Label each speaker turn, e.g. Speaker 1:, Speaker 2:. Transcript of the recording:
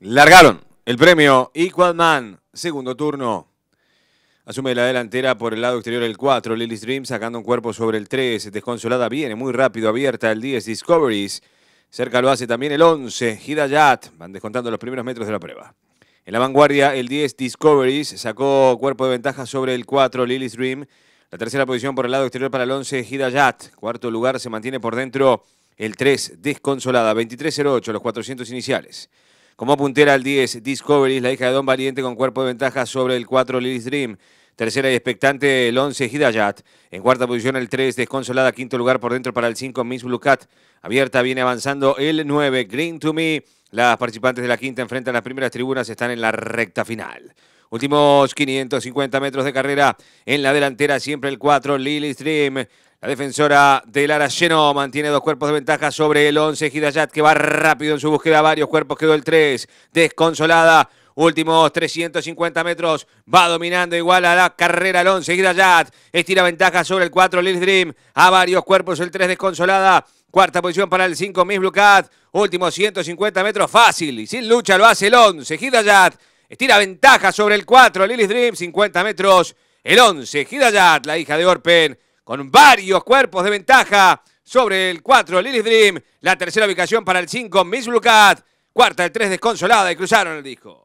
Speaker 1: Largaron el premio Equalman, segundo turno. Asume la delantera por el lado exterior el 4, Lily Dream sacando un cuerpo sobre el 3, Desconsolada viene muy rápido, abierta el 10, Discoveries. Cerca lo hace también el 11, Hidayat, van descontando los primeros metros de la prueba. En la vanguardia el 10, Discoveries, sacó cuerpo de ventaja sobre el 4, Lily Dream. La tercera posición por el lado exterior para el 11, Hidayat. Cuarto lugar se mantiene por dentro el 3, Desconsolada, 23.08, los 400 iniciales. Como puntera al 10, Discovery, la hija de Don Valiente con cuerpo de ventaja sobre el 4, Lily Stream. Tercera y expectante el 11, Hidayat. En cuarta posición el 3, Desconsolada. Quinto lugar por dentro para el 5, Miss Blue Cat. Abierta viene avanzando el 9, Green to Me. Las participantes de la quinta enfrentan las primeras tribunas, están en la recta final. Últimos 550 metros de carrera. En la delantera siempre el 4, Lily Stream. La defensora de Lara Xeno mantiene dos cuerpos de ventaja sobre el 11. Gidayat que va rápido en su búsqueda. Varios cuerpos quedó el 3. Desconsolada. Últimos 350 metros. Va dominando igual a la carrera el 11. Gidayat estira ventaja sobre el 4. Lilith Dream. A varios cuerpos el 3 desconsolada. Cuarta posición para el 5. Miss Blue Cat. Últimos 150 metros. Fácil. Y sin lucha lo hace el 11. Gidayat estira ventaja sobre el 4. Lilith Dream. 50 metros. El 11. Gidayat la hija de Orpen con varios cuerpos de ventaja sobre el 4, Lilith Dream. La tercera ubicación para el 5, Miss Blue Cat. Cuarta, el 3, Desconsolada, y cruzaron el disco.